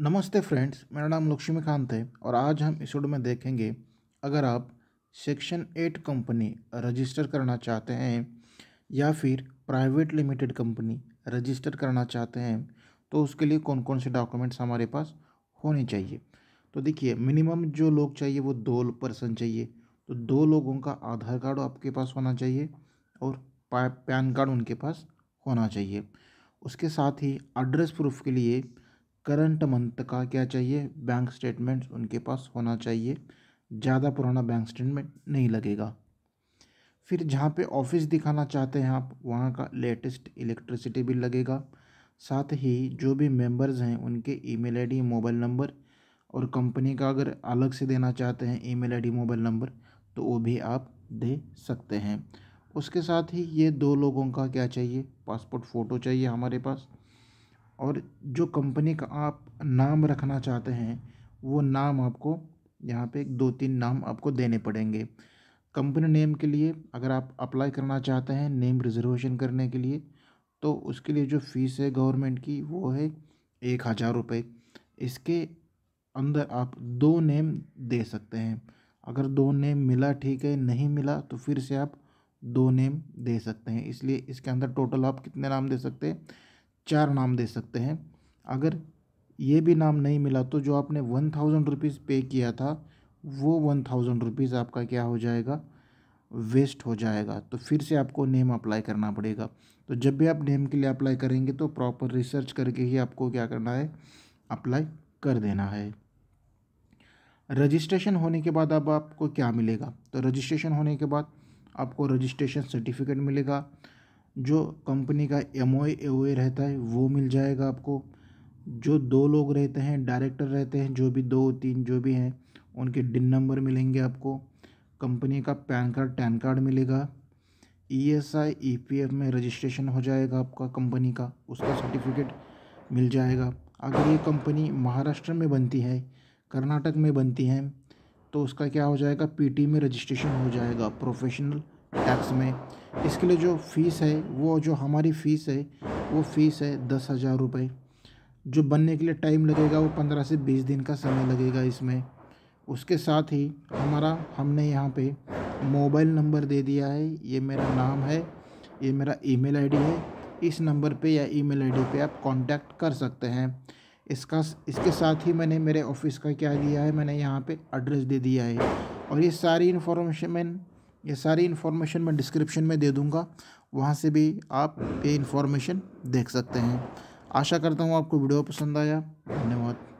नमस्ते फ्रेंड्स मेरा नाम लक्ष्मीकांत है और आज हम इस वीडियो में देखेंगे अगर आप सेक्शन एट कंपनी रजिस्टर करना चाहते हैं या फिर प्राइवेट लिमिटेड कंपनी रजिस्टर करना चाहते हैं तो उसके लिए कौन कौन से डॉक्यूमेंट्स हमारे पास होने चाहिए तो देखिए मिनिमम जो लोग चाहिए वो दो पर्सन चाहिए तो दो लोगों का आधार कार्ड आपके पास होना चाहिए और पैन कार्ड उनके पास होना चाहिए उसके साथ ही एड्रेस प्रूफ के लिए करंट मंथ का क्या चाहिए बैंक स्टेटमेंट्स उनके पास होना चाहिए ज़्यादा पुराना बैंक स्टेटमेंट नहीं लगेगा फिर जहाँ पे ऑफिस दिखाना चाहते हैं आप वहाँ का लेटेस्ट इलेक्ट्रिसिटी बिल लगेगा साथ ही जो भी मेंबर्स हैं उनके ईमेल आईडी मोबाइल नंबर और कंपनी का अगर अलग से देना चाहते हैं ईमेल आईडी मोबाइल नंबर तो वो भी आप दे सकते हैं उसके साथ ही ये दो लोगों का क्या चाहिए पासपोर्ट फ़ोटो चाहिए हमारे पास और जो कंपनी का आप नाम रखना चाहते हैं वो नाम आपको यहाँ पे दो तीन नाम आपको देने पड़ेंगे कंपनी नेम के लिए अगर आप अप्लाई करना चाहते हैं नेम रिजर्वेशन करने के लिए तो उसके लिए जो फ़ीस है गवर्नमेंट की वो है एक हज़ार रुपये इसके अंदर आप दो नेम दे सकते हैं अगर दो नेम मिला ठीक है नहीं मिला तो फिर से आप दो नेम दे सकते हैं इसलिए इसके अंदर टोटल आप कितने नाम दे सकते हैं चार नाम दे सकते हैं अगर ये भी नाम नहीं मिला तो जो आपने वन थाउजेंड रुपीज़ पे किया था वो वन थाउजेंड रुपीज़ आपका क्या हो जाएगा वेस्ट हो जाएगा तो फिर से आपको नेम अप्लाई करना पड़ेगा तो जब भी आप नेम के लिए अप्लाई करेंगे तो प्रॉपर रिसर्च करके ही आपको क्या करना है अप्लाई कर देना है रजिस्ट्रेशन होने के बाद अब आपको क्या मिलेगा तो रजिस्ट्रेशन होने के बाद आपको रजिस्ट्रेशन सर्टिफिकेट मिलेगा जो कंपनी का एम ओ ए रहता है वो मिल जाएगा आपको जो दो लोग रहते हैं डायरेक्टर रहते हैं जो भी दो तीन जो भी हैं उनके डिन नंबर मिलेंगे आपको कंपनी का पैन कार्ड टैन कार्ड मिलेगा E S I E P F में रजिस्ट्रेशन हो जाएगा आपका कंपनी का उसका सर्टिफिकेट मिल जाएगा अगर ये कंपनी महाराष्ट्र में बनती है कर्नाटक में बनती है तो उसका क्या हो जाएगा पीटी में रजिस्ट्रेशन हो जाएगा प्रोफेशनल टैक्स में इसके लिए जो फ़ीस है वो जो हमारी फ़ीस है वो फ़ीस है दस हज़ार रुपये जो बनने के लिए टाइम लगेगा वो पंद्रह से बीस दिन का समय लगेगा इसमें उसके साथ ही हमारा हमने यहाँ पे मोबाइल नंबर दे दिया है ये मेरा नाम है ये मेरा ईमेल आईडी है इस नंबर पे या ईमेल आईडी पे आप कांटेक्ट कर सकते हैं इसका इसके साथ ही मैंने मेरे ऑफिस का क्या दिया है मैंने यहाँ पे एड्रेस दे दिया है और ये सारी इन्फॉर्मेशन ये सारी इन्फॉर्मेशन मैं डिस्क्रिप्शन में दे दूँगा वहाँ से भी आप ये इन्फॉर्मेशन देख सकते हैं आशा करता हूँ आपको वीडियो पसंद आया धन्यवाद